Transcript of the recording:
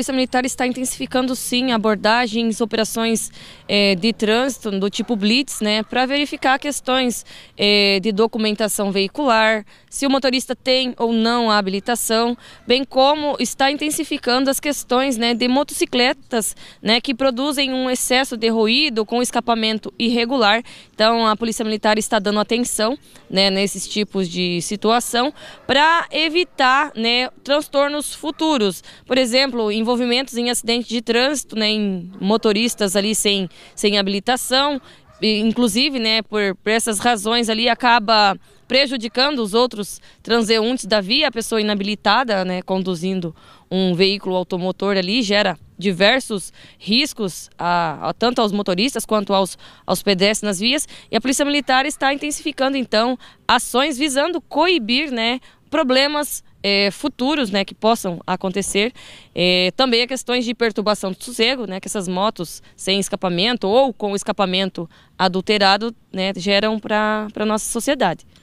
Polícia Militar está intensificando sim abordagens, operações é, de trânsito do tipo blitz, né, para verificar questões é, de documentação veicular, se o motorista tem ou não a habilitação, bem como está intensificando as questões, né, de motocicletas, né, que produzem um excesso de ruído com escapamento irregular. Então a Polícia Militar está dando atenção, né, nesses tipos de situação para evitar, né, transtornos futuros. Por exemplo, envolvendo envolvimentos em acidente de trânsito, né, em motoristas ali sem, sem habilitação, inclusive, né, por, por, essas razões ali acaba prejudicando os outros transeuntes da via, a pessoa inabilitada, né, conduzindo um veículo automotor ali gera diversos riscos a, a, tanto aos motoristas quanto aos, aos pedestres nas vias e a polícia militar está intensificando então ações visando coibir, né, problemas é, futuros né, que possam acontecer. É, também a questões de perturbação do sossego, né, que essas motos sem escapamento ou com escapamento adulterado né, geram para a nossa sociedade.